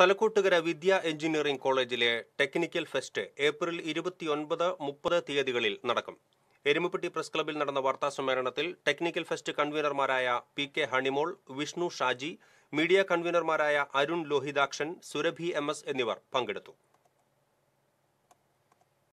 തലക്കൂട്ടുകര Vidya engineering കോളേജിലെ technical fest April ഇരുപത്തിയൊൻപത് മുപ്പത് തീയതികളിൽ നടക്കും എരുമപ്പെട്ടി പ്രസ് ക്ലബിൽ നടന്ന വാർത്താ സമ്മേളനത്തിൽ ടെക്നിക്കൽ ഫെസ്റ്റ് കൺവീനർമാരായ P K Honeymol Vishnu Shaji media കൺവീനർമാരായ അരുൺ ലോഹിതാക്ഷൻ സുരഭി എം എസ് എന്നിവർ പങ്കെടുത്തു